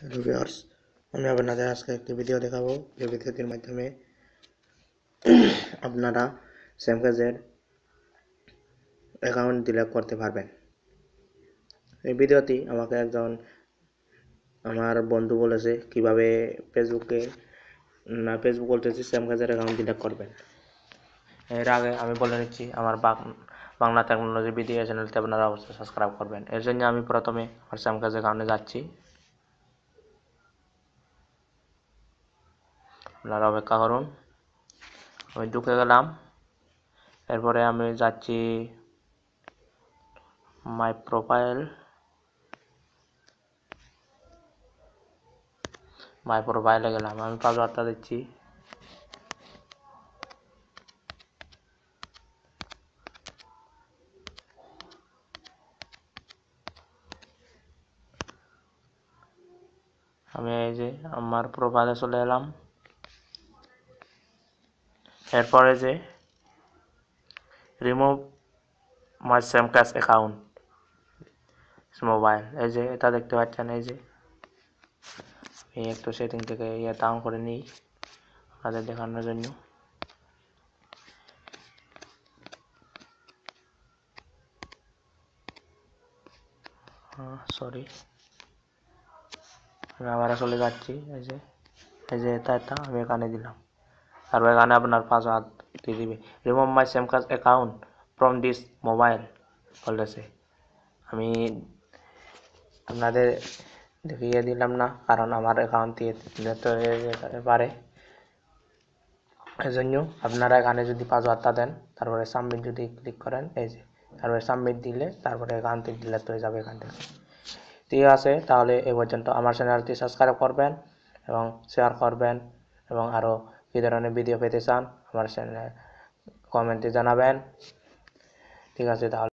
hello viewers আমি আপনাদের আজকে একটি ভিডিও দেখাবো যে ভিডিওটির মাধ্যমে আপনারা স্যামকাজের অ্যাকাউন্ট ডিলেক্ট করতে পারবেন এই ভিডিওটি আমাকে একজন আমার বন্ধু বলেছে কিভাবে ফেসবুকে না ফেসবুক বলতেছি স্যামকাজের অ্যাকাউন্ট ডিলেক্ট করবেন এর আগে আমি বলে নিচ্ছি আমার বাংলা টেকনোলজি ভিডিও চ্যানেলটি আপনারা অবশ্যই সাবস্ক্রাইব করবেন এর জন্য আমি প্রথমে আমার স্যামকাজ কারণে যাচ্ছি আপনারা অপেক্ষা করুন আমি ঢুকে গেলাম এরপরে আমি যাচ্ছি মাই প্রোফাইল মাই প্রোফাইলে গেলাম আমি পাসওয়ার্ডটা দিচ্ছি আমি এই যে আমার প্রোফাইলে চলে এলাম এরপরে যে remove my cash account mobile এই যে এটা দেখতে পাচ্ছেন এই যে এই একটু সেটিং থেকে ইয়ে ডাউন করে নিই আপনাদের দেখানোর জন্য সরি আমি আবার চলে যাচ্ছি এই যে এই যে এটা এটা আমি এখানে দিলাম আর এখানে আপনার পাসওয়ার্ড দিয়ে দিবে রিমুভ মাই সেম কাজ অ্যাকাউন্ট ফ্রম দিস মোবাইল বলতেছে আমি আপনাদের দেখিয়ে দিলাম না কারণ আমার অ্যাকাউন্ট দিয়ে যেতে পারে এজন্য আপনারা এখানে যদি পাসওয়ার্ডটা দেন তারপরে সাবমিট যদি ক্লিক করেন এই যে তারপরে সাবমিট দিলে তারপরে এখান থেকে ডিলেট হয়ে যাবে এখান থেকে ঠিক আছে তাহলে এ পর্যন্ত আমার চ্যানেলটি সাবস্ক্রাইব করবেন এবং শেয়ার করবেন এবং আরও কী ধরনের ভিডিও পেতে চান আমার চ্যানেলে কমেন্টে জানাবেন ঠিক আছে তাহলে